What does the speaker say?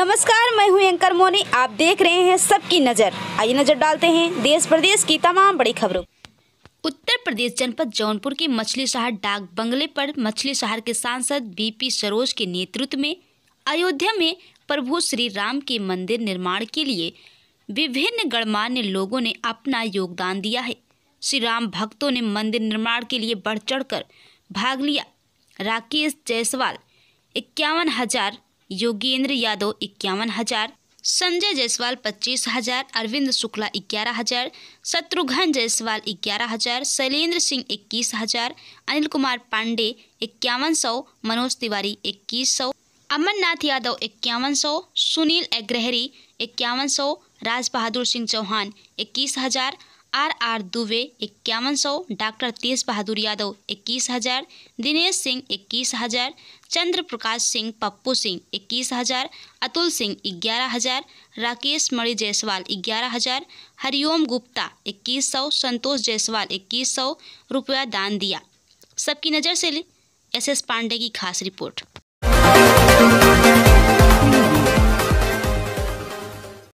नमस्कार मैं हूं एंकर मोनी आप देख रहे हैं सबकी नज़र आइए नज़र डालते हैं देश प्रदेश की तमाम बड़ी खबरों उत्तर प्रदेश जनपद जौनपुर के मछली शहर डाक बंगले पर मछली शहर के सांसद बीपी सरोज के नेतृत्व में अयोध्या में प्रभु श्री राम के मंदिर निर्माण के लिए विभिन्न गणमान्य लोगों ने अपना योगदान दिया है श्री राम भक्तों ने मंदिर निर्माण के लिए बढ़ चढ़ भाग लिया राकेश जायसवाल इक्यावन हजार योगेंद्र यादव इक्यावन हजार संजय जायसवाल पच्चीस हजार अरविंद शुक्ला ग्यारह हजार शत्रुघ्न जायसवाल ग्यारह हजार शैलेंद्र सिंह इक्कीस हजार अनिल कुमार पांडे इक्यावन सौ मनोज तिवारी इक्कीस सौ अमरनाथ यादव इक्यावन सौ सुनील अग्रहरी इक्यावन सौ राज बहादुर सिंह चौहान इक्कीस हजार आर आर दुबे इक्यावन सौ डॉक्टर तेज बहादुर यादव इक्कीस हज़ार दिनेश सिंह इक्कीस हज़ार चंद्र प्रकाश सिंह पप्पू सिंह इक्कीस हज़ार अतुल सिंह ग्यारह हज़ार राकेश मणि जायसवाल ग्यारह हज़ार हरिओम गुप्ता इक्कीस सौ संतोष जायसवाल इक्कीस सौ रुपया दान दिया सबकी नज़र से एस एस पांडे की खास रिपोर्ट